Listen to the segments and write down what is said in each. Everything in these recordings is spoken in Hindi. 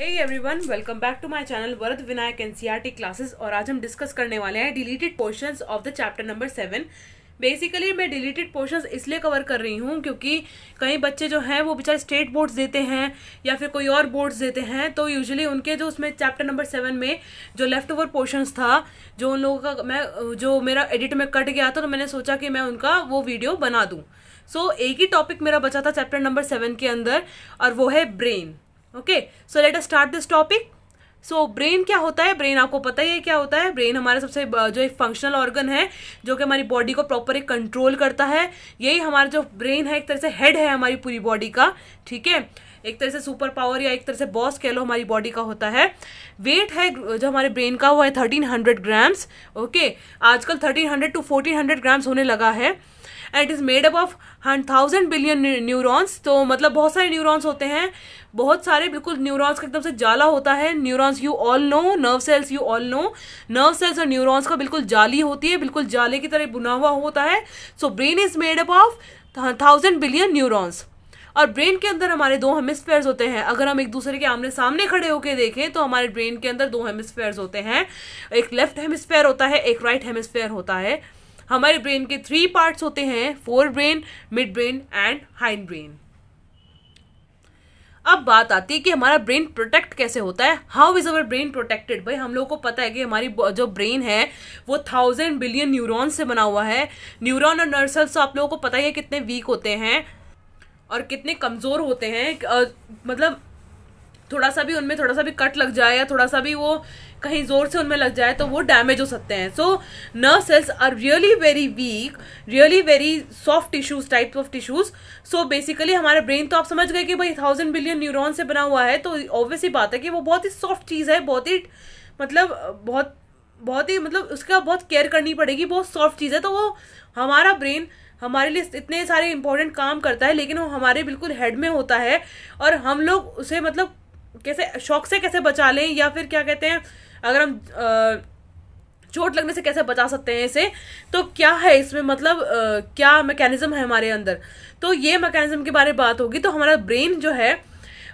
Hey one welcome back to my channel Varad Vinayak T classes और आज हम डिस्कस करने वाले हैं deleted portion of the chapter number seven basically मैं डिलीटेड पोर्शंस इसलिए कवर कर रही हूँ क्योंकि कई बच्चे जो हैं वो बेचारे स्टेट बोर्ड्स देते हैं या फिर कोई और बोर्ड्स देते हैं तो यूजुअली उनके जो उसमें चैप्टर नंबर सेवन में जो लेफ्ट ओवर पोर्शंस था जो उन लोगों का मैं जो मेरा एडिट में कट गया था तो मैंने सोचा कि मैं उनका वो वीडियो बना दूँ सो so, एक ही टॉपिक मेरा बचा था चैप्टर नंबर सेवन के अंदर और वो है brain okay so let start this topic so brain क्या होता है ब्रेन आपको पता ही है क्या होता है ब्रेन हमारा सबसे जो एक फंक्शनल ऑर्गन है जो कि हमारी बॉडी को प्रॉपर एक कंट्रोल करता है यही हमारा जो ब्रेन है एक तरह से हेड है हमारी पूरी बॉडी का ठीक है एक तरह से सुपर पावर या एक तरह से बॉस कह लो हमारी बॉडी का होता है वेट है जो हमारे ब्रेन का वो है थर्टीन हंड्रेड ग्राम्स ओके आजकल thirteen hundred to fourteen hundred grams होने लगा है and it is made up of thousand billion neurons तो मतलब बहुत सारे न्यूरॉन्स होते हैं बहुत सारे बिल्कुल न्यूरॉन्स का एकदम से जाला होता है neurons you all know nerve cells you all know nerve cells और न्यूरॉन्स का बिल्कुल जाली होती है बिल्कुल जाले की तरह बुना हुआ होता है so brain is made up of thousand billion neurons और ब्रेन के अंदर हमारे दो हेमिस्फेयर्स होते हैं अगर हम एक दूसरे के आमने सामने खड़े होकर देखें तो हमारे ब्रेन के अंदर दो हेमिस्फेयर्स होते हैं एक लेफ्ट हेमिस्फेयर होता है एक राइट right हेमिस्फेयर होता है हमारे ब्रेन के थ्री पार्ट्स होते हैं fore brain mid brain and hind brain अब बात आती है कि हमारा ब्रेन प्रोटेक्ट कैसे होता है how is our brain protected भाई हम लोग को पता है कि हमारी जो ब्रेन है वो थाउजेंड बिलियन न्यूरॉन से बना हुआ है न्यूरॉन और नर्सल्स तो आप लोगों को पता ही है कितने वीक होते हैं और कितने कमज़ोर होते हैं मतलब थोड़ा सा भी उनमें थोड़ा सा भी कट लग जाए या थोड़ा सा भी वो कहीं जोर से उनमें लग जाए तो वो डैमेज हो सकते हैं so nerve cells are really very weak really very soft tissues type of tissues so basically हमारा ब्रेन तो आप समझ गए कि भाई थाउजेंड बिलियन न्यूरोन से बना हुआ है तो ऑब्वियस ही बात है कि वो बहुत ही सॉफ्ट चीज़ है बहुत ही मतलब बहुत बहुत ही मतलब उसका बहुत केयर करनी पड़ेगी बहुत सॉफ्ट चीज़ है तो वो हमारा ब्रेन हमारे लिए इतने सारे इंपॉर्टेंट काम करता है लेकिन वो हमारे बिल्कुल हेड में होता है और हम लोग उसे मतलब कैसे शौक से कैसे बचा लें या फिर क्या कहते हैं अगर हम चोट लगने से कैसे बचा सकते हैं इसे तो क्या है इसमें मतलब आ, क्या मैकेनिज्म है हमारे अंदर तो ये मैकेनिज्म के बारे में बात होगी तो हमारा ब्रेन जो है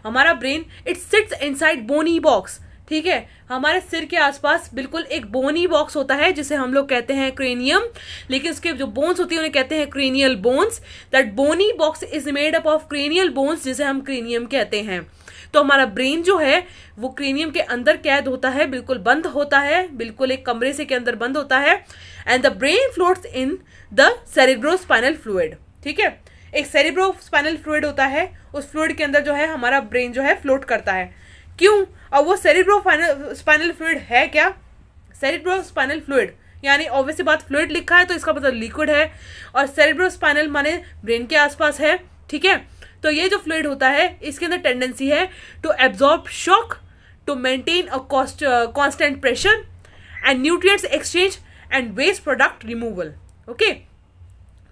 हमारा brain it sits inside bony box ठीक है हमारे सिर के आसपास बिल्कुल एक बोनी बॉक्स होता है जिसे हम लोग कहते हैं क्रेनियम लेकिन उसके जो बोन्स होती है उन्हें कहते हैं cranial bones that bony box is made up of cranial bones जिसे हम क्रेनियम कहते हैं तो हमारा ब्रेन जो है वो क्रेनियम के अंदर कैद होता है बिल्कुल बंद होता है बिल्कुल एक कमरे से के अंदर बंद होता है and the brain floats in the cerebrospinal fluid ठीक है एक स्पाइनल फ्लूड होता है उस फ्लूड के अंदर जो है हमारा ब्रेन जो है फ्लोट करता है क्यों और वो सेरेब्रो स्पाइनल फ्लूड है क्या सेरेब्रो स्पाइनल फ्लूड यानी ऑब्वियसली बात फ्लूड लिखा है तो इसका मतलब लिक्विड है और सेरेब्रो स्पाइनल माने ब्रेन के आसपास है ठीक है तो ये जो फ्लूड होता है इसके अंदर टेंडेंसी है to absorb shock to maintain a constant pressure and nutrients exchange and waste product removal okay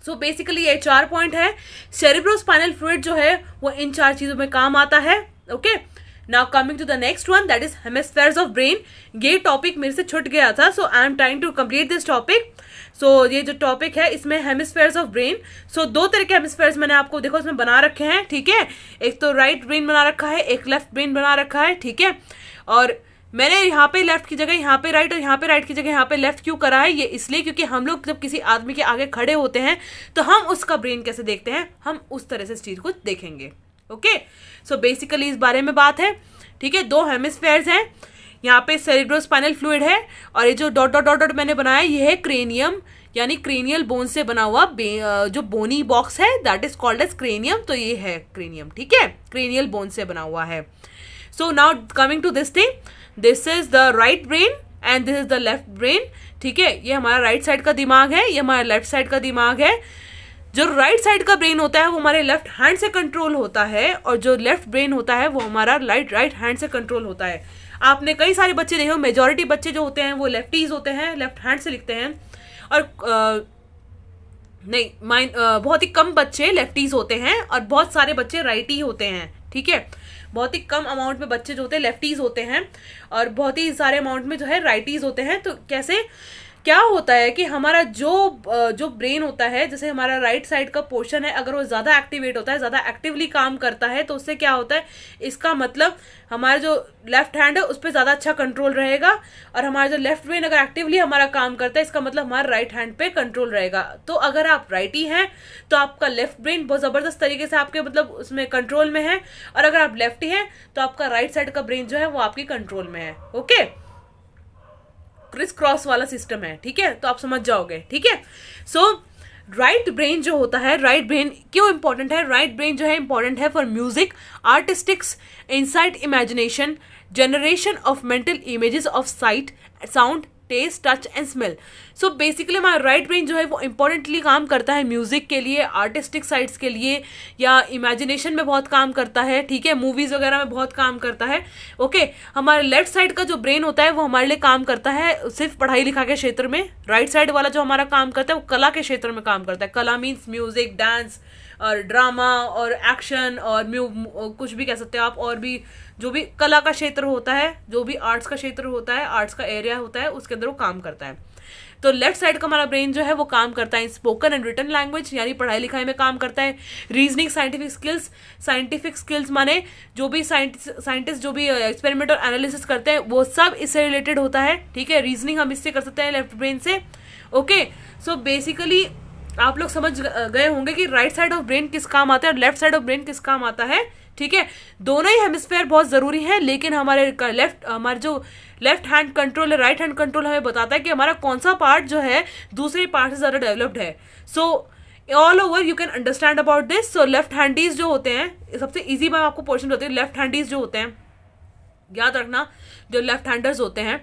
so basically ये चार पॉइंट है सेरिब्रोस्पाइनल फ्लूड जो है वो इन चार चीज़ों में काम आता है okay okay? Now coming to the next one that is hemisphere of brain ये टॉपिक मेरे से छुट गया था so I am trying to complete this topic सो ये जो टॉपिक है इसमें हेमस्फेयर ऑफ ब्रेन सो दो तरह के हेमस्फेयर मैंने आपको देखो इसमें बना रखे हैं ठीक है एक तो राइट right ब्रेन बना रखा है एक लेफ्ट ब्रेन बना रखा है ठीक है और मैंने यहाँ पे लेफ्ट की जगह यहाँ पे राइट और यहाँ पे राइट की जगह यहाँ पे लेफ्ट क्यों करा है ये इसलिए क्योंकि हम लोग जब किसी आदमी के आगे खड़े होते हैं तो हम उसका ब्रेन कैसे देखते हैं हम उस तरह से इस चीज़ को देखेंगे ओके सो बेसिकली इस बारे में बात है ठीक है दो हेमिसफेयर्स हैं यहाँ पे स्पाइनल फ्लूड है और ये जो डॉट डॉट डॉट डॉट मैंने बनाया ये है क्रेनियम यानी क्रेनियल बोन से बना हुआ जो बोनी बॉक्स है that is called as cranium तो ये है क्रेनियम ठीक है क्रेनियल बोन से बना हुआ है so now coming to this thing this is the right brain and this is the left brain ठीक है ये हमारा राइट right साइड का दिमाग है ये हमारा लेफ्ट साइड का दिमाग है जो राइट साइड का ब्रेन होता है वो हमारे लेफ्ट हैंड से कंट्रोल होता है और जो लेफ्ट ब्रेन होता है वो हमारा राइट राइट हैंड से कंट्रोल होता है आपने कई सारे बच्चे देखे हो मेजोरिटी बच्चे जो होते हैं वो लेफ्टीज होते हैं लेफ्ट हैंड से लिखते हैं और आ, नहीं माइन बहुत ही कम बच्चे लेफ्टीज होते हैं और बहुत सारे बच्चे राइट ही होते हैं ठीक है बहुत ही कम अमाउंट में बच्चे जो होते हैं लेफ्टीज होते हैं और बहुत ही सारे अमाउंट में जो है राइटीज होते हैं तो कैसे क्या होता है कि हमारा जो जो ब्रेन होता है जैसे हमारा राइट साइड का पोर्शन है अगर वो ज़्यादा एक्टिवेट होता है ज़्यादा एक्टिवली काम करता है तो उससे क्या होता है इसका मतलब हमारा जो लेफ्ट हैंड है उस पर ज़्यादा अच्छा कंट्रोल रहेगा और हमारा जो लेफ्ट ब्रेन अगर एक्टिवली हमारा काम करता है इसका मतलब हमारा राइट हैंड पे कंट्रोल रहेगा तो अगर आप राइट ही हैं तो आपका लेफ्ट ब्रेन बहुत ज़बरदस्त तरीके से आपके मतलब उसमें कंट्रोल में है और अगर आप ही हैं तो आपका राइट साइड का ब्रेन जो है वो आपकी कंट्रोल में है ओके क्रिस क्रॉस वाला सिस्टम है ठीक है तो आप समझ जाओगे ठीक है सो राइट ब्रेन जो होता है राइट ब्रेन क्यों इंपॉर्टेंट है राइट ब्रेन जो है इंपॉर्टेंट है for music artistics insight imagination generation of mental images of sight sound taste touch and smell so basically हमारा राइट ब्रेन जो है वो इंपॉर्टेंटली काम करता है म्यूजिक के लिए आर्टिस्टिक साइड्स के लिए या इमेजिनेशन में बहुत काम करता है ठीक है मूवीज वगैरह में बहुत काम करता है ओके okay, हमारे लेफ्ट साइड का जो ब्रेन होता है वो हमारे लिए काम करता है सिर्फ पढ़ाई लिखा के क्षेत्र में राइट right साइड वाला जो हमारा काम करता है वो कला के क्षेत्र में काम करता है कला मीन्स म्यूजिक डांस और ड्रामा और एक्शन और म्यू कुछ भी कह सकते हो आप और भी जो भी कला का क्षेत्र होता है जो भी आर्ट्स का क्षेत्र होता है आर्ट्स का एरिया होता है उसके अंदर वो काम करता है तो लेफ्ट साइड का हमारा ब्रेन जो है वो काम करता है स्पोकन एंड रिटर्न लैंग्वेज यानी पढ़ाई लिखाई में काम करता है reasoning scientific skills scientific skills माने जो भी साइंटिस्ट जो भी एक्सपेरिमेंट और एनालिसिस करते हैं वो सब इससे रिलेटेड होता है ठीक है रीजनिंग हम इससे कर सकते हैं लेफ्ट ब्रेन से ओके सो बेसिकली आप लोग समझ गए होंगे कि राइट साइड ऑफ ब्रेन किस काम आता है और लेफ्ट साइड ऑफ ब्रेन किस काम आता है ठीक है दोनों ही हेमिस्फेयर बहुत ज़रूरी है लेकिन हमारे लेफ्ट हमारे जो लेफ्ट हैंड कंट्रोल है राइट हैंड कंट्रोल हमें बताता है कि हमारा कौन सा पार्ट जो है दूसरे पार्ट से ज़्यादा डेवलप्ड है so all over you can understand about this so left handies जो होते हैं सबसे ईजी में आपको पोर्शन होती हैं लेफ्ट हैंडीज जो होते हैं याद रखना जो लेफ्ट हैंडर्स होते हैं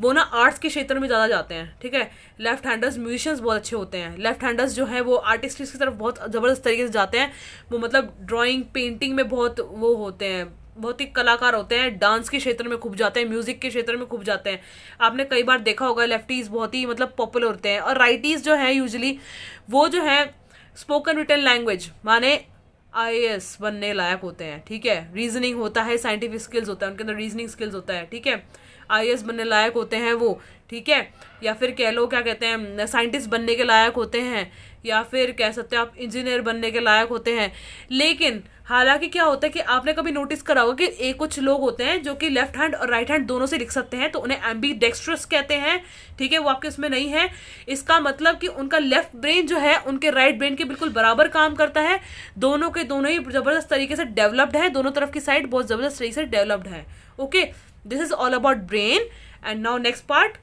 वो ना आर्ट्स के क्षेत्र में ज़्यादा जाते हैं ठीक है लेफ्ट हैंडर्स म्यूजिशियंस बहुत अच्छे होते हैं लेफ्ट हैंडर्स जो हैं वो आर्टिस्ट की तरफ बहुत ज़बरदस्त तरीके से जाते हैं वो मतलब ड्राइंग पेंटिंग में बहुत वो होते हैं बहुत ही कलाकार होते हैं डांस के क्षेत्र में खूब जाते हैं म्यूजिक के क्षेत्र में खूब जाते हैं आपने कई बार देखा होगा लेफ्टीज बहुत ही मतलब पॉपुलर होते हैं और राइटीज जो है यूजली वो जो है स्पोकन रिटर्न लैंग्वेज माने आई बनने लायक होते हैं ठीक है रीजनिंग होता है साइंटिफिक स्किल्स होता है उनके अंदर रीजनिंग स्किल्स होता है ठीक है आई बनने लायक होते हैं वो ठीक है या फिर कह लो क्या कहते हैं साइंटिस्ट बनने के लायक होते हैं या फिर कह सकते हैं आप इंजीनियर बनने के लायक होते हैं लेकिन हालांकि क्या होता है कि आपने कभी नोटिस करा होगा कि एक कुछ लोग होते हैं जो कि लेफ्ट हैंड और राइट हैंड दोनों से लिख सकते हैं तो उन्हें एम्बी डेक्स्ट्रस कहते हैं ठीक है वो आपके उसमें नहीं है इसका मतलब कि उनका लेफ्ट ब्रेन जो है उनके राइट ब्रेन के बिल्कुल बराबर काम करता है दोनों के दोनों ही ज़बरदस्त तरीके से डेवलप्ड है दोनों तरफ की साइड बहुत ज़बरदस्त तरीके से डेवलप्ड है okay this is all about brain and now next part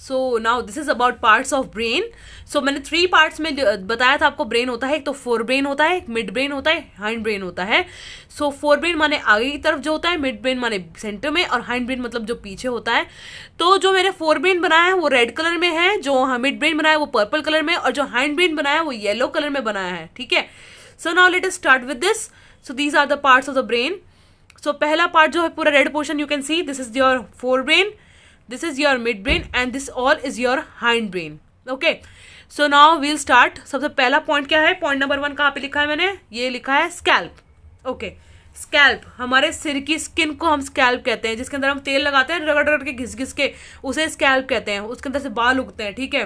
so now this is about parts of brain so मैंने थ्री पार्ट्स में बताया था आपको ब्रेन होता है एक तो फोर ब्रेन होता है एक मिड ब्रेन होता है हाइंड ब्रेन होता है सो फोर ब्रेन माने आगे की तरफ जो होता है मिड ब्रेन माने सेंटर में और हाइंड ब्रेन मतलब जो पीछे होता है तो जो मैंने फोर ब्रेन बनाया है वो रेड कलर में है जो मिड हाँ ब्रेन बनाया है वो पर्पल कलर में और जो हाइंड ब्रेन बनाया है वो येलो कलर में बनाया है ठीक है so now let start with this so these are the parts of the brain so पहला पार्ट जो है पूरा red portion you can see this is your fore brain this is your mid brain and this all is your hind brain okay so now we'll start सबसे पहला पॉइंट क्या है पॉइंट नंबर वन कहाँ पे लिखा है मैंने ये लिखा है स्कैल्प ओके स्कैल्प हमारे सिर की स्किन को हम स्कैल्प कहते हैं जिसके अंदर हम तेल लगाते हैं रगड़ रगड़ के घिस घिस के उसे स्कैल्प कहते हैं उसके अंदर से बाल उगते हैं ठीक है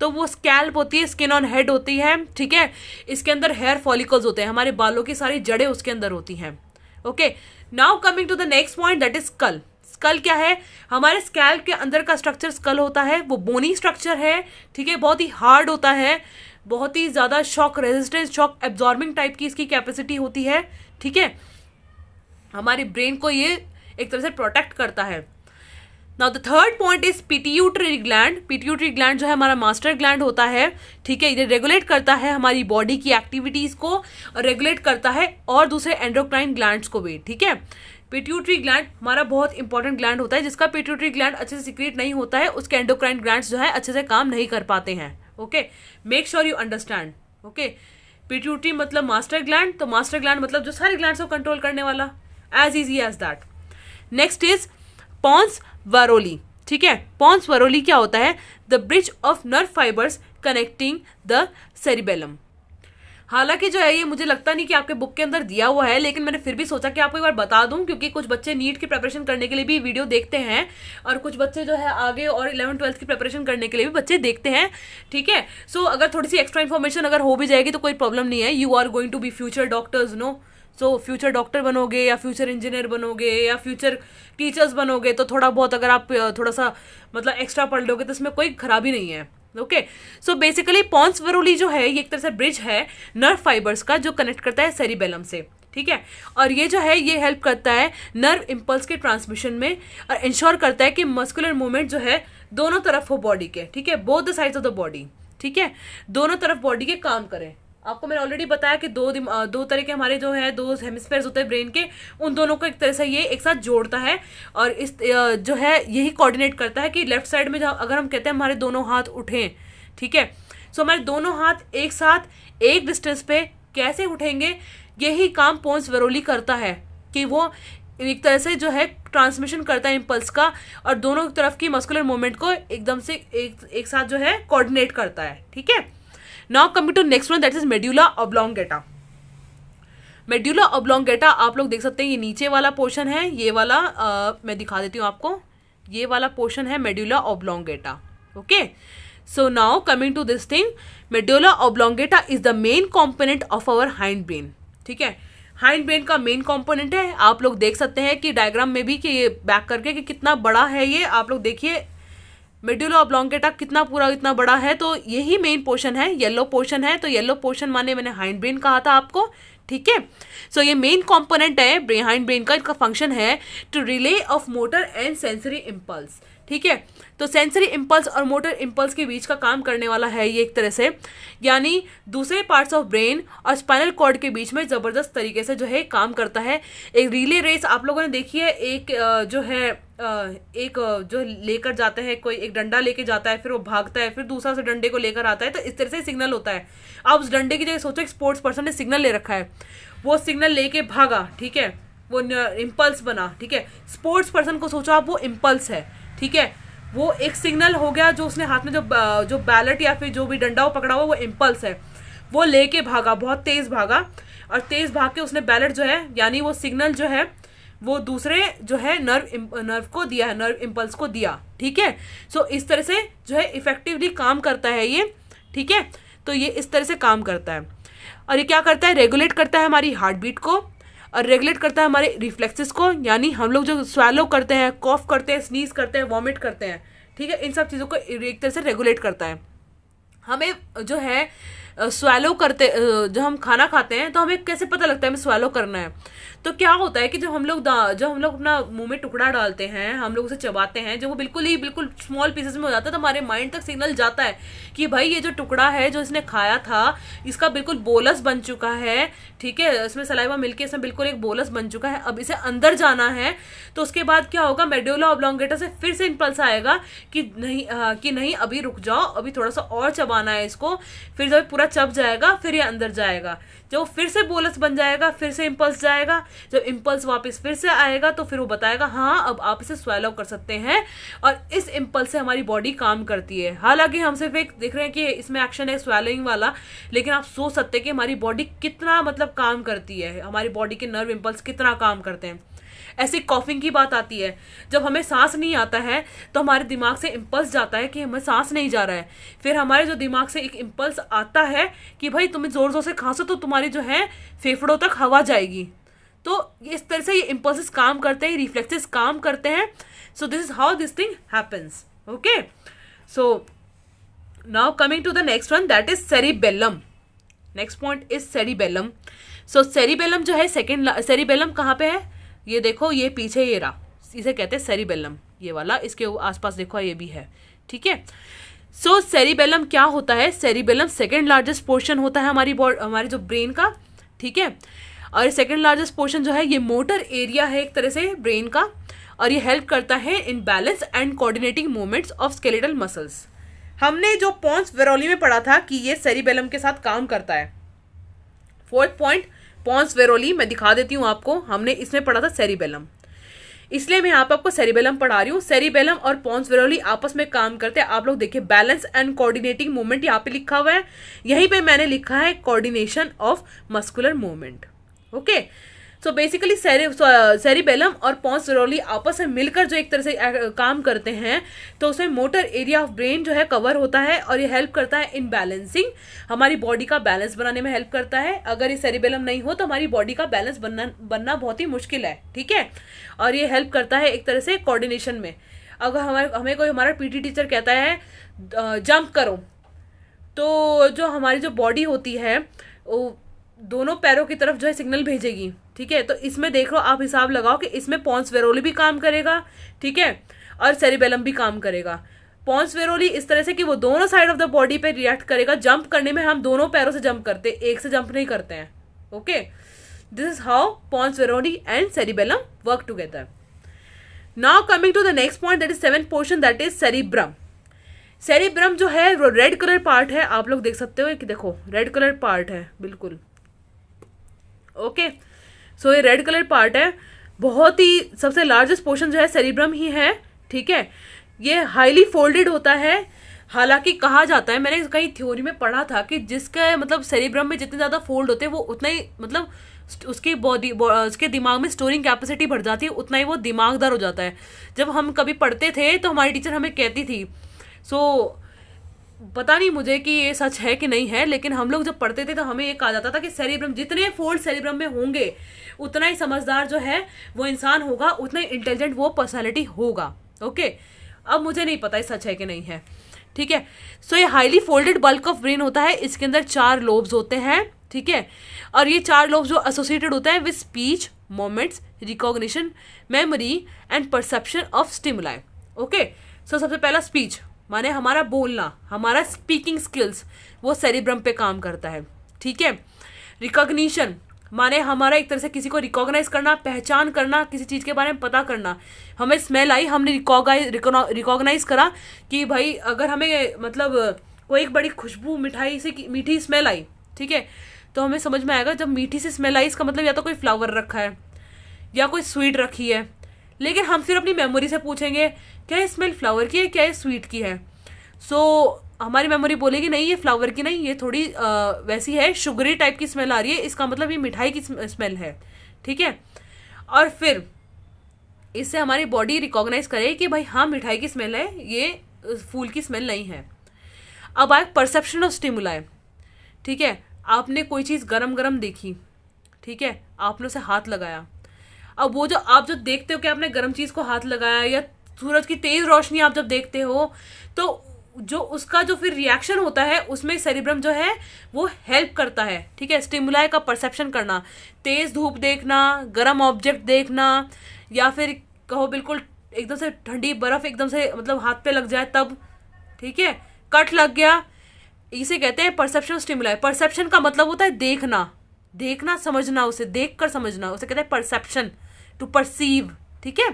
तो वो स्कैल्प होती है स्किन ऑन हेड होती है ठीक है इसके अंदर हेयर फॉलिकल्स होते हैं हमारे बालों की सारी जड़ें उसके अंदर होती हैं okay now coming to the next point that is skull skull क्या है हमारे स्कैल्प के अंदर का स्ट्रक्चर स्कल होता है वो बोनी स्ट्रक्चर है ठीक है बहुत ही हार्ड होता है बहुत ही ज़्यादा shock resistance shock absorbing type की इसकी कैपेसिटी होती है ठीक है हमारे ब्रेन को ये एक तरह से प्रोटेक्ट करता है now the third point is pituitary gland pituitary gland जो है हमारा मास्टर ग्लैंड होता है ठीक है ये रेगुलेट करता है हमारी बॉडी की एक्टिविटीज को और रेगुलेट करता है और दूसरे एंड्रोक्राइन ग्लैंड को भी ठीक है पिट्यूटरी ग्लैंड हमारा बहुत इंपॉर्टेंट ग्लैंड होता है जिसका पिट्यूटरी ग्लैंड अच्छे से सिक्रेट नहीं होता है उसके एंडोक्राइन ग्लैंड जो है अच्छे से काम नहीं कर पाते हैं okay make sure you understand okay pituitary मतलब मास्टर ग्लैंड तो मास्टर ग्लैंड मतलब जो सारे ग्लैंड को कंट्रोल करने वाला as easy as that next is pons varolii ठीक है पॉन्स वरोली क्या होता है the bridge of nerve fibres connecting the cerebellum हालांकि जो है ये मुझे लगता नहीं कि आपके बुक के अंदर दिया हुआ है लेकिन मैंने फिर भी सोचा कि आपको एक बार बता दूं क्योंकि कुछ बच्चे नीट की प्रिपरेशन करने के लिए भी वीडियो देखते हैं और कुछ बच्चे जो है आगे और इलेवन ट्वेल्थ की प्रिपरेशन करने के लिए भी बच्चे देखते हैं ठीक है सो so, अगर थोड़ी सी एक्स्ट्रा इन्फॉर्मेशन अगर हो भी जाएगी तो कोई प्रॉब्लम नहीं है you are going to be future doctors no so future doctor बनोगे या फ्यूचर इंजीनियर बनोगे या फ्यूचर टीचर्स बनोगे तो थोड़ा बहुत अगर आप थोड़ा सा मतलब एक्स्ट्रा पढ़ लोगे तो इसमें कोई खराबी नहीं है okay so basically pons varolii जो है ये एक तरह से ब्रिज है नर्व फाइबर्स का जो कनेक्ट करता है सेरिबेलम से ठीक है और ये जो है ये हेल्प करता है नर्व इम्पल्स के ट्रांसमिशन में और इंश्योर करता है कि मस्कुलर मूवमेंट जो है दोनों तरफ हो बॉडी के ठीक है both the sides of the body ठीक है दोनों तरफ बॉडी के काम करें आपको मैंने ऑलरेडी बताया कि दो दो तरह के हमारे जो है दो हेमिस्फेयर होते हैं ब्रेन के उन दोनों को एक तरह से ये एक साथ जोड़ता है और इस जो है यही कोऑर्डिनेट करता है कि लेफ्ट साइड में अगर हम कहते हैं हमारे दोनों हाथ उठें ठीक है सो हमारे दोनों हाथ एक साथ एक डिस्टेंस पे कैसे उठेंगे यही काम पोन्स वरोली करता है कि वो एक तरह से जो है ट्रांसमिशन करता है इम्पल्स का और दोनों तरफ की मस्कुलर मूवमेंट को एकदम से एक एक साथ जो है कोऑर्डिनेट करता है ठीक है now coming to next one that is medulla oblongata medulla oblongata आप लोग देख सकते हैं ये नीचे वाला पोर्शन है ये वाला आ, मैं दिखा देती हूँ आपको ये वाला पोर्शन है medulla oblongata okay so now coming to this thing medulla oblongata is the main component of our hind brain ठीक है हाइंड ब्रेन का मेन कॉम्पोनेंट है आप लोग देख सकते हैं कि डायग्राम में भी कि ये बैक करके कि कितना बड़ा है ये आप लोग देखिए मिडिल ऑब्लोंगेटा कितना पूरा इतना बड़ा है तो यही मेन पोर्शन है येलो पोर्शन है तो येलो पोर्शन माने मैंने हाइंड ब्रेन कहा था आपको ठीक है सो ये मेन कंपोनेंट है हाइंड ब्रेन का इसका फंक्शन है to relay of motor and sensory impulse ठीक है तो सेंसरी इम्पल्स और मोटर इम्पल्स के बीच का काम करने वाला है ये एक तरह से यानी दूसरे पार्ट्स ऑफ ब्रेन और स्पाइनल कॉर्ड के बीच में ज़बरदस्त तरीके से जो है काम करता है एक रिले रेस आप लोगों ने देखी है एक जो है एक जो लेकर जाते हैं कोई एक डंडा लेके जाता है फिर वो भागता है फिर दूसरा से डंडे को लेकर आता है तो इस तरह से सिग्नल होता है आप उस डंडे की जगह सोचो एक स्पोर्ट्स पर्सन ने सिग्नल ले रखा है वो सिग्नल लेके भागा ठीक है वो इम्पल्स बना ठीक है स्पोर्ट्स पर्सन को सोचो आप वो इम्पल्स है ठीक है वो एक सिग्नल हो गया जो उसने हाथ में जो जो बैलेट या फिर जो भी डंडा पकड़ा हुआ वो इम्पल्स है वो लेके भागा बहुत तेज़ भागा और तेज़ भाग के उसने बैलेट जो है यानी वो सिग्नल जो है वो दूसरे जो है नर्व नर्व को दिया है नर्व इम्पल्स को दिया ठीक है सो इस तरह से जो है इफेक्टिवली काम करता है ये ठीक है तो ये इस तरह से काम करता है और ये क्या करता है रेगुलेट करता है हमारी हार्ट बीट को और रेगुलेट करता है हमारे रिफ्लेक्सेस को यानी हम लोग जो स्वेलो करते हैं कॉफ करते हैं स्नीज करते हैं वॉमिट करते हैं ठीक है इन सब चीज़ों को एक तरह से रेगुलेट करता है हमें जो है स्वेलो करते जो हम खाना खाते हैं तो हमें कैसे पता लगता है हमें स्वेलो करना है तो क्या होता है कि जब हम लोग जब हम लोग अपना मुंह में टुकड़ा डालते हैं हम लोग उसे चबाते हैं जब वो बिल्कुल ही बिल्कुल स्मॉल पीसेस में हो जाता है तो हमारे माइंड तक सिग्नल जाता है कि भाई ये जो टुकड़ा है जो इसने खाया था इसका बिल्कुल बोलस बन चुका है ठीक है इसमें सलाइवा मिलकर इसमें बिल्कुल एक बोलस बन चुका है अब इसे अंदर जाना है तो उसके बाद क्या होगा मेडोला ओब्लोंगेटा से फिर से इम्पल्स आएगा कि नहीं आ, कि नहीं अभी रुक जाओ अभी थोड़ा सा और चबाना है इसको फिर जब पूरा चब जाएगा फिर ये अंदर जाएगा जब वो फिर से बोलस बन जाएगा फिर से इम्पल्स जाएगा जब इम्पल्स वापस फिर से आएगा तो फिर वो बताएगा हाँ अब आप इसे स्वेलो कर सकते हैं और इस इम्पल्स से हमारी बॉडी काम करती है हालांकि हम सिर्फ एक देख रहे हैं कि इसमें एक्शन है स्वेलोइंग वाला लेकिन आप सोच सकते हैं कि हमारी बॉडी कितना मतलब काम करती है हमारी बॉडी के नर्व इम्पल्स कितना काम करते हैं ऐसे कॉफिंग की बात आती है जब हमें सांस नहीं आता है तो हमारे दिमाग से इम्पल्स जाता है कि हमें सांस नहीं जा रहा है फिर हमारे जो दिमाग से एक इम्पल्स आता है कि भाई तुम्हें ज़ोर ज़ोर से खांसो तो तुम्हारी जो है फेफड़ों तक हवा जाएगी तो इस तरह से ये इम्पल्स काम करते हैं रिफ्लेक्सेस काम करते हैं so this is how this thing happens okay so now coming to the next one that is cerebellum next point is cerebellum so cerebellum जो है सेकेंड सेरीबेलम कहाँ पे है ये देखो ये पीछे ये रहा इसे कहते हैं सेरिबेलम ये वाला इसके आसपास देखो ये भी है ठीक है सो सेरिबेलम क्या होता है सेरिबेलम सेकेंड लार्जेस्ट पोर्शन होता है हमारी हमारे जो ब्रेन का ठीक है और सेकेंड लार्जेस्ट पोर्शन जो है ये मोटर एरिया है एक तरह से ब्रेन का और ये हेल्प करता है in balance and coordinating movements of skeletal muscles हमने जो पॉन्स वेरोली में पढ़ा था कि ये सेरिबेलम के साथ काम करता है फोर्थ पॉइंट पॉन्स वेरोली मैं दिखा देती हूँ आपको हमने इसमें पढ़ा था सेरिबेलम इसलिए मैं यहाँ आप पर आपको सेरिबेलम पढ़ा रही हूँ सेरिबेलम और पॉन्स वेरोली आपस में काम करते हैं आप लोग देखिए बैलेंस एंड कोऑर्डिनेटिंग मूवमेंट यहाँ पे लिखा हुआ है यहीं पे मैंने लिखा है coordination of muscular movement okay so basically cerebellum और पॉन्स रोली आपस में मिलकर जो एक तरह से uh, काम करते हैं तो उसमें मोटर एरिया ऑफ ब्रेन जो है कवर होता है और ये हेल्प करता है इन बैलेंसिंग हमारी बॉडी का बैलेंस बनाने में हेल्प करता है अगर ये सेरिबेलम नहीं हो तो हमारी बॉडी का बैलेंस बनना बनना बहुत ही मुश्किल है ठीक है और ये हेल्प करता है एक तरह से कोऑर्डिनेशन में अगर हमारे हमें कोई हमारा पीटी टीचर कहता है जंप करो तो जो हमारी जो बॉडी होती है वो दोनों पैरों की तरफ जो है सिग्नल भेजेगी ठीक है तो इसमें देख लो आप हिसाब लगाओ कि इसमें पॉन्स वेरोली भी काम करेगा ठीक है और सेरिबेलम भी काम करेगा पॉन्स वेरोली इस तरह से कि वो दोनों साइड ऑफ द बॉडी पे रिएक्ट करेगा जंप करने में हम दोनों पैरों से जंप करते हैं एक से जंप नहीं करते हैं okay this is how pons varolii and cerebellum work together now coming to the next point that is seven portion that is cerebrum cerebrum जो है वो रेड कलर पार्ट है आप लोग देख सकते हो कि देखो रेड कलर पार्ट है बिल्कुल ओके okay. सो ये रेड कलर पार्ट है बहुत ही सबसे लार्जेस्ट पोर्शन जो है सेरिब्रम ही है ठीक है ये हाईली फोल्डेड होता है हालांकि कहा जाता है मैंने कहीं थ्योरी में पढ़ा था कि जिसका मतलब सेरिब्रम में जितने ज़्यादा फोल्ड होते हैं वो उतना ही मतलब उसकी बॉडी उसके दिमाग में स्टोरिंग कैपेसिटी बढ़ जाती है उतना ही वो दिमागदार हो जाता है जब हम कभी पढ़ते थे तो हमारी टीचर हमें कहती थी सो so, पता नहीं मुझे कि ये सच है कि नहीं है लेकिन हम लोग जब पढ़ते थे तो हमें ये कहा जाता था कि सेरिब्रम जितने फोल्ड सेरिब्रम में होंगे उतना ही समझदार जो है वो इंसान होगा उतना ही इंटेलिजेंट वो पर्सनैलिटी होगा ओके अब मुझे नहीं पता है सच है कि नहीं है ठीक है सो ये highly folded bulk of brain होता है इसके अंदर चार लोब्स होते हैं ठीक है और ये चार लोब्स जो एसोसिएटेड होते हैं with speech moments recognition memory and perception of stimuli okay so सबसे पहला स्पीच माने हमारा बोलना हमारा स्पीकिंग स्किल्स वो सेरिब्रम पे काम करता है ठीक है रिकॉग्निशन माने हमारा एक तरह से किसी को रिकॉग्नाइज करना पहचान करना किसी चीज़ के बारे में पता करना हमें स्मेल आई हमने रिकॉग्नाइज करा कि भाई अगर हमें मतलब कोई एक बड़ी खुशबू मिठाई से मीठी स्मेल आई ठीक है तो हमें समझ में आएगा जब मीठी से स्मेल आई इसका मतलब या तो कोई फ्लावर रखा है या कोई स्वीट रखी है लेकिन हम सिर्फ अपनी मेमोरी से पूछेंगे क्या ये स्मेल फ्लावर की है क्या ये स्वीट की है सो so, हमारी मेमोरी बोलेगी नहीं ये फ्लावर की नहीं ये थोड़ी आ, वैसी है शुगरी टाइप की स्मेल आ रही है इसका मतलब ये मिठाई की स्मेल है ठीक है और फिर इससे हमारी बॉडी रिकॉग्नाइज करे कि भाई हाँ मिठाई की स्मेल है ये फूल की स्मेल नहीं है अब आए परसेप्शन ऑफ स्टिमुलाए ठीक है आपने कोई चीज़ गरम गरम देखी ठीक है आपने उसे हाथ लगाया अब वो जो आप जो देखते हो कि आपने गर्म चीज़ को हाथ लगाया या सूरज की तेज़ रोशनी आप जब देखते हो तो जो उसका जो फिर रिएक्शन होता है उसमें सेरिब्रम जो है वो हेल्प करता है ठीक है स्टिमुलाई का परसेप्शन करना तेज़ धूप देखना गर्म ऑब्जेक्ट देखना या फिर कहो बिल्कुल एकदम से ठंडी बर्फ़ एकदम से मतलब हाथ पे लग जाए तब ठीक है कट लग गया इसे कहते हैं परसेप्शन स्टिमुलाई परसेप्शन का मतलब होता है देखना देखना समझना उसे देख कर समझना उसे कहते हैं परसेप्शन टू परसीव ठीक है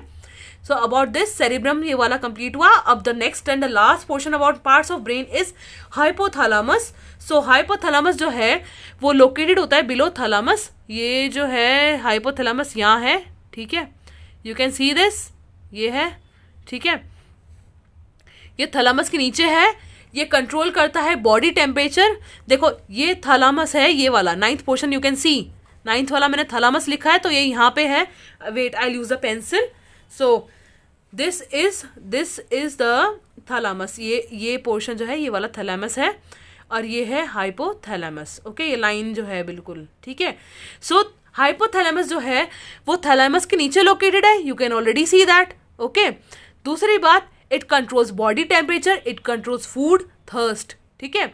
सो अबाउट दिस सेरिब्रम ये वाला कंप्लीट हुआ अब the next and the last portion about parts of brain is hypothalamus so hypothalamus जो है वो लोकेटेड होता है बिलो थैलामस ये जो है हाइपोथलामस यहाँ है ठीक है यू कैन सी दिस ये है ठीक है ये थलामस के नीचे है ये कंट्रोल करता है बॉडी टेम्परेचर देखो ये थलामस है ये वाला ninth portion you can see ninth वाला मैंने थलामस लिखा है तो ये यहाँ पे है wait I use a pencil so this is this is the thalamus ये ये पोर्शन जो है ये वाला थैलामस है और ये है हाइपोथैलेमस ओके ये लाइन जो है बिल्कुल ठीक है सो हाइपोथैलेमस जो है वो थैलेमस के नीचे लोकेटेड है you can already see that okay दूसरी बात it controls body temperature it controls food thirst ठीक है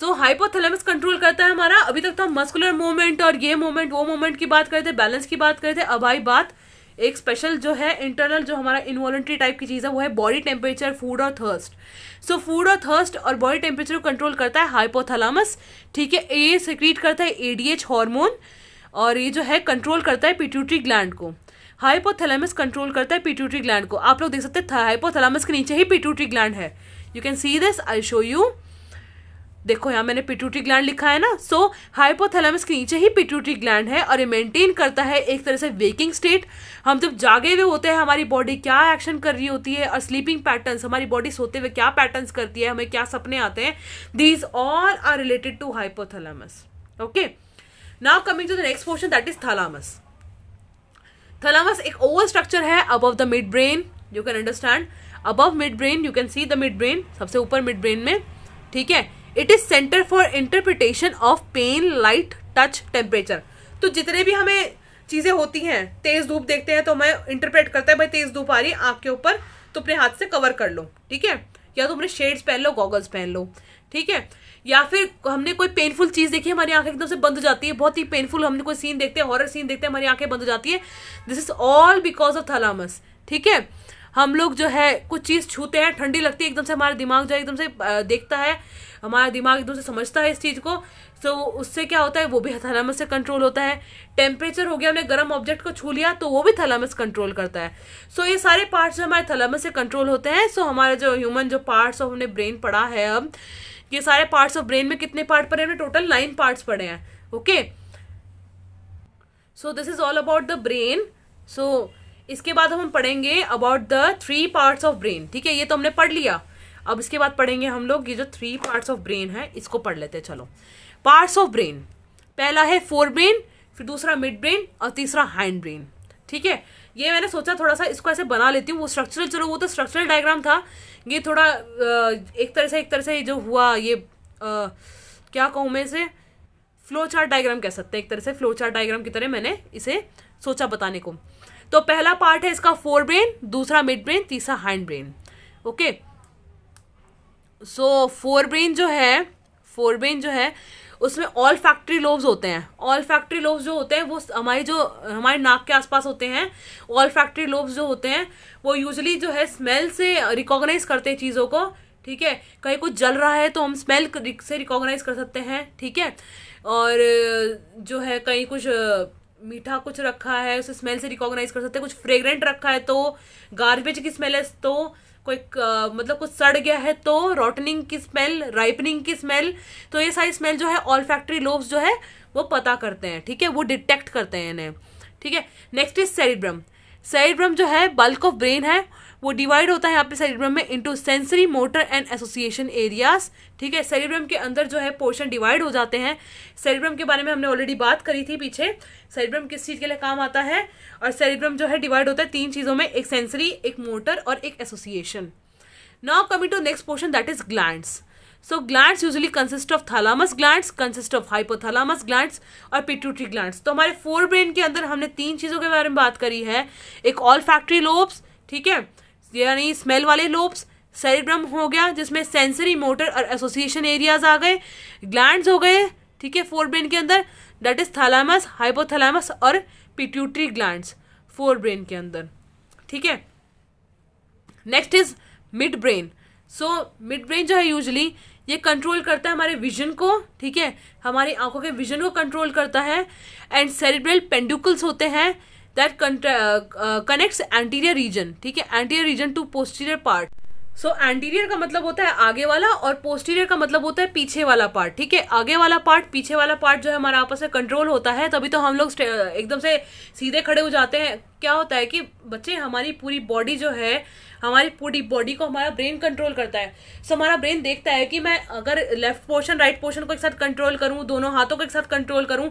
तो हाइपोथैलेमस कंट्रोल करता है हमारा अभी तक तो हम मस्कुलर मूवमेंट और ये मूवमेंट वो मूवमेंट की बात करते बैलेंस की बात करते अब आई बात एक स्पेशल जो है इंटरनल जो हमारा इन्वॉलेंट्री टाइप की चीज़ है वो है बॉडी टेम्परेचर फूड और थर्स्ट सो फूड और थर्स्ट और बॉडी टेम्परेचर को कंट्रोल करता है हाइपोथलामस ठीक है ए सिक्रीट करता है एडीएच हार्मोन और ये जो है कंट्रोल करता है पिट्यूटरी ग्लैंड को हाइपोथलामस कंट्रोल करता है पिट्यूटरी ग्लैंड को आप लोग देख सकते हैं हाइपोथलामस के नीचे ही पिट्यूटरी ग्लैंड है you can see this I show you देखो यहाँ मैंने पिट्यूटरी ग्लैंड लिखा है ना सो so, हाइपोथैलेमस के नीचे ही पिट्यूटरी ग्लैंड है और ये मेंटेन करता है एक तरह से वेकिंग स्टेट हम जब जागे हुए होते हैं हमारी बॉडी क्या एक्शन कर रही होती है और स्लीपिंग पैटर्न्स हमारी बॉडी सोते हुए क्या पैटर्न्स करती है हमें क्या सपने आते हैं these all are related to hypothalamus okay now coming to the next portion that is thalamus thalamus एक ओवर स्ट्रक्चर है above the mid brain you can understand above mid brain you can see the mid brain सबसे ऊपर मिड ब्रेन में ठीक है it is centre for interpretation of pain light touch temperature तो जितने भी हमें चीज़ें होती हैं तेज़ धूप देखते हैं तो हमें इंटरप्रेट करता है भाई तेज़ धूप आ रही है आपके ऊपर तो अपने हाथ से कवर कर लो ठीक है या तो अपने शेड्स पहन लो गॉगल्स पहन लो ठीक है या फिर हमने कोई पेनफुल चीज़ देखी हमारी आंखें एकदम से बंद हो जाती है बहुत ही पेनफुल हमने कोई सीन देखते हैं हॉरर सीन देखते हैं हमारी आंखें बंद हो जाती है this is all because of thalamus ठीक है हम लोग जो है कुछ चीज़ छूते हैं ठंडी लगती है एकदम से हमारा दिमाग जो है एकदम से देखता है हमारा दिमाग एकदम से समझता है इस चीज़ को so, तो उससे क्या होता है वो भी थैलामस से कंट्रोल होता है टेम्परेचर हो गया हमने गर्म ऑब्जेक्ट को छू लिया तो वो भी थैलामस कंट्रोल करता है सो so, ये सारे पार्ट्स जो हमारे थैलामस से कंट्रोल होते हैं सो so, हमारे जो ह्यूमन जो पार्ट्स ऑफ हमने ब्रेन पढ़ा है अब ये सारे पार्ट्स ऑफ ब्रेन में कितने पार्ट पढ़े हमने टोटल नाइन पार्ट्स पढ़े हैं okay so this is all about the brain so इसके बाद हम पढ़ेंगे about the three parts of brain ठीक है ये तो हमने पढ़ लिया अब इसके बाद पढ़ेंगे हम लोग ये जो थ्री पार्ट्स ऑफ ब्रेन है इसको पढ़ लेते हैं चलो पार्ट्स ऑफ ब्रेन पहला है फोर ब्रेन फिर दूसरा मिड ब्रेन और तीसरा हैंड ब्रेन ठीक है ये मैंने सोचा थोड़ा सा इसको ऐसे बना लेती हूँ वो स्ट्रक्चरल चलो वो तो स्ट्रक्चरल डायग्राम था ये थोड़ा एक तरह से एक तरह से जो हुआ ये आ, क्या कहूँ मैं इसे फ्लो चार्ट डायग्राम कह सकते हैं एक तरह से फ्लो चार्ट डायग्राम की तरह मैंने इसे सोचा बताने को तो पहला पार्ट है इसका फोर ब्रेन दूसरा मिड ब्रेन तीसरा hind brain okay so fore brain जो है फोर ब्रेन जो है उसमें ऑल फैक्ट्री लोब्स होते हैं ऑल फैक्ट्री लोब्स जो होते हैं वो हमारी जो हमारे नाक के आसपास होते हैं ऑल फैक्ट्री लोब्स जो होते हैं वो यूजली जो है स्मेल से रिकॉग्नाइज करते हैं चीज़ों को ठीक है कहीं कुछ जल रहा है तो हम स्मेल से रिकॉग्नाइज कर सकते हैं ठीक है और जो है कहीं कुछ मीठा कुछ रखा है उसे स्मेल से रिकॉग्नाइज कर सकते हैं कुछ फ्रेग्रेंट रखा है तो गार्बेज की स्मेल है तो कोई uh, मतलब कुछ सड़ गया है तो रॉटनिंग की स्मेल राइपनिंग की स्मेल तो ये सारी स्मेल जो है ऑल फैक्ट्री लोब्स जो है वो पता करते हैं ठीक है वो डिटेक्ट करते हैं इन्हें ठीक है नेक्स्ट इज सेरिब्रम सेरिब्रम जो है बल्क ऑफ ब्रेन है वो डिवाइड होता है यहाँ पे सेरिब्रम में into sensory motor and association areas ठीक है सेरिब्रम के अंदर जो है पोर्शन डिवाइड हो जाते हैं सेरिब्रम के बारे में हमने ऑलरेडी बात करी थी पीछे सेरिब्रम किस चीज़ के लिए काम आता है और सेरिब्रम जो है डिवाइड होता है तीन चीज़ों में एक सेंसरी एक मोटर और एक association now coming to next portion that is glands so glands usually consist of thalamus glands consist of hypothalamus glands और पिट्यूटरी ग्लैंड्स तो हमारे फोर ब्रेन के अंदर हमने तीन चीज़ों के बारे में बात करी है एक ऑल फैक्ट्री लोब्स ठीक है यानी स्मेल वाले लोब्स सेरिब्रम हो गया जिसमें सेंसरी मोटर और एसोसिएशन एरियाज आ गए ग्लैंड हो गए ठीक है फोर ब्रेन के अंदर डेट इज थैलामस हाइपोथैलामस और पिट्यूटरी ग्लैंड फोर ब्रेन के अंदर ठीक है next is mid brain so mid brain जो है यूजली ये कंट्रोल करता है हमारे विजन को ठीक है हमारी आंखों के विजन को कंट्रोल करता है एंड सेरिब्रल पेंडुकल्स होते हैं दैट कनेक्ट्स एंटीरियर रीजन ठीक है anterior region to posterior part so so, anterior का मतलब होता है आगे वाला और पोस्टीरियर का मतलब होता है पीछे वाला पार्ट ठीक है आगे वाला पार्ट पीछे वाला पार्ट जो है हमारा आपस में कंट्रोल होता है तभी तो हम लोग एकदम से सीधे खड़े हो जाते हैं क्या होता है कि बच्चे हमारी पूरी बॉडी जो है हमारी पूरी बॉडी को हमारा ब्रेन कंट्रोल करता है सो हमारा ब्रेन देखता है कि मैं अगर लेफ्ट पोर्शन राइट पोर्शन को एक साथ कंट्रोल करूं दोनों हाथों को एक साथ कंट्रोल करूं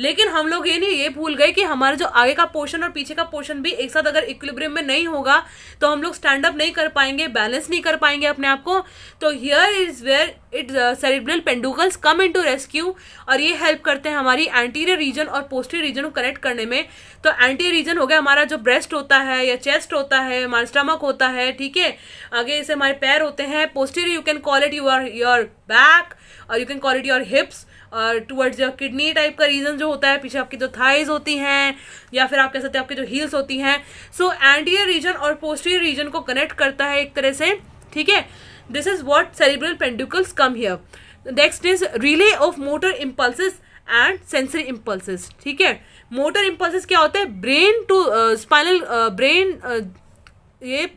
लेकिन हम लोग ये नहीं ये भूल गए कि हमारा जो आगे का पोर्शन और पीछे का पोर्शन भी एक साथ अगर इक्विलिब्रियम में नहीं होगा तो हम लोग स्टैंड अप नहीं कर पाएंगे बैलेंस नहीं कर पाएंगे अपने आप को तो here is where it cerebral peduncles come in to rescue और ये हेल्प करते हैं हमारी एंटीरियर रीजन और पोस्टीरियर रीजन को कनेक्ट करने में तो एंटीरियर रीजन हो गया हमारा जो ब्रेस्ट होता है या चेस्ट होता है हमारा स्टमक होता है ठीक है आगे इसे हमारे पैर होते हैं poster you can call it your your back और you can call it your hips और टूवर्ड्स योर किडनी टाइप का रीजन जो होता है पीछे आपकी जो थाइज होती हैं या फिर आप कह सकते हैं आपकी जो हील्स होती हैं सो एंटीरियर रीजन और पोस्टीरियर रीजन को कनेक्ट करता है एक तरह से ठीक है this is what cerebral peduncles come here next is relay of motor impulses and sensory impulses ठीक है मोटर इम्पल्सिस क्या होते हैं ब्रेन टू स्पाइनल ब्रेन ये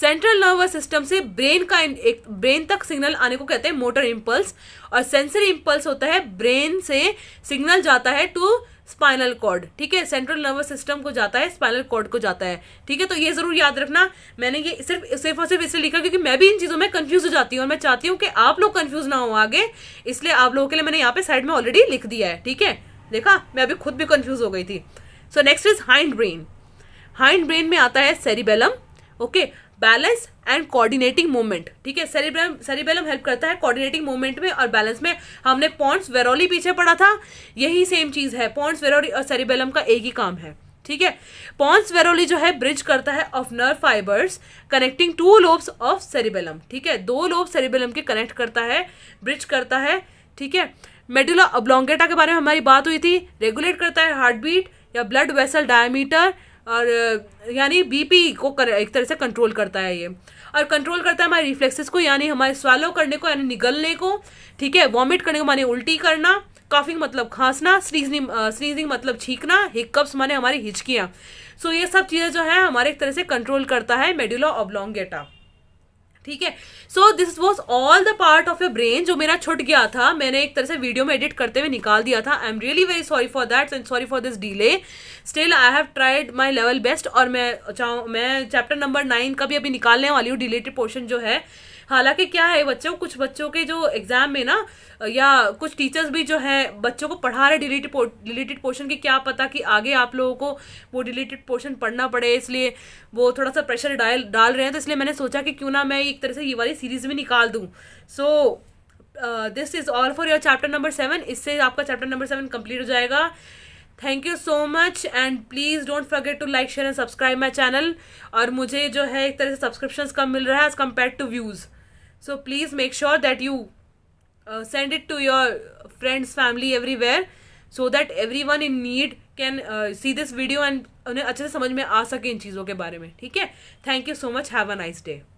सेंट्रल नर्वस सिस्टम से ब्रेन का एक ब्रेन तक सिग्नल आने को कहते हैं मोटर इम्पल्स और सेंसरी इम्पल्स होता है ब्रेन से सिग्नल जाता है टू स्पाइनल कॉर्ड ठीक है सेंट्रल नर्वस सिस्टम को जाता है स्पाइनल कॉर्ड को जाता है ठीक है तो ये जरूर याद रखना मैंने ये सिर्फ सिर्फ और सिर्फ इसलिए लिखा क्योंकि मैं भी इन चीज़ों में कंफ्यूज हो जाती हूँ और मैं चाहती हूँ कि आप लोग कंफ्यूज ना हो आगे इसलिए आप लोगों के लिए मैंने यहाँ पे साइड में ऑलरेडी लिख दिया है ठीक है देखा मैं अभी खुद भी कंफ्यूज हो गई थी so next is hind brain hind brain में आता है cerebellum okay balance and coordinating movement ठीक है सेरिब्रम सेरिबेलम हेल्प करता है कोऑर्डिनेटिंग मूवमेंट में और बैलेंस में हमने पॉन्ट्स वेरोली पीछे पढ़ा था यही सेम चीज है पॉन्ट्स वेरोली और सेरिबेलम का एक ही काम है ठीक है पॉन्स वेरोली जो है ब्रिज करता है of nerve fibres connecting to lobes of cerebellum ठीक है दो लोब सेरिबेलम के कनेक्ट करता है ब्रिज करता है ठीक है मेडुला अब्लोंगेटा के बारे में हमारी बात हुई थी रेगुलेट करता है हार्ट बीट या ब्लड वेसल डायमीटर और यानी बीपी को कर, एक तरह से कंट्रोल करता है ये और कंट्रोल करता है हमारे रिफ्लेक्सेस को यानी हमारे स्वालो करने को यानी निगलने को ठीक है वॉमिट करने को माने उल्टी करना काफिंग मतलब खांसना स्नीजिंग स्नीजिंग मतलब छींकना हिकअप्स माने हमारी हिचकियाँ सो ये सब चीज़ें जो है हमारे एक तरह से कंट्रोल करता है मेडुला ऑब्लोंगेटा ठीक है so this was all the part of your brain जो मेरा छुट गया था मैंने एक तरह से वीडियो में एडिट करते हुए निकाल दिया था I am really very sorry for that and sorry for this delay still I have tried my level best और मैं चाहूँ मैं चैप्टर नंबर नाइन का भी अभी निकालने वाली हूँ डिलेटेड पोर्शन जो है हालांकि क्या है बच्चों कुछ बच्चों के जो एग्जाम में ना या कुछ टीचर्स भी जो है बच्चों को पढ़ा रहे डिलीटेड डिलीटेड पोर्शन की क्या पता कि आगे आप लोगों को वो डिलीटेड पोर्शन पढ़ना पड़े इसलिए वो थोड़ा सा प्रेशर डाल डाल रहे हैं तो इसलिए मैंने सोचा कि क्यों ना मैं एक तरह से ये वाली सीरीज भी निकाल दूँ so this is all for your chapter number seven इससे आपका चैप्टर नंबर सेवन कंप्लीट हो जाएगा thank you so much and please don't forget to like share and subscribe my channel और मुझे जो है एक तरह से सब्सक्रिप्शन कम मिल रहा है as compare to views so please make sure that you send it to your friends family everywhere so that every one in need can see this video and उन्हें अच्छे से समझ में आ सके इन चीज़ों के बारे में ठीक है thank you so much have a nice day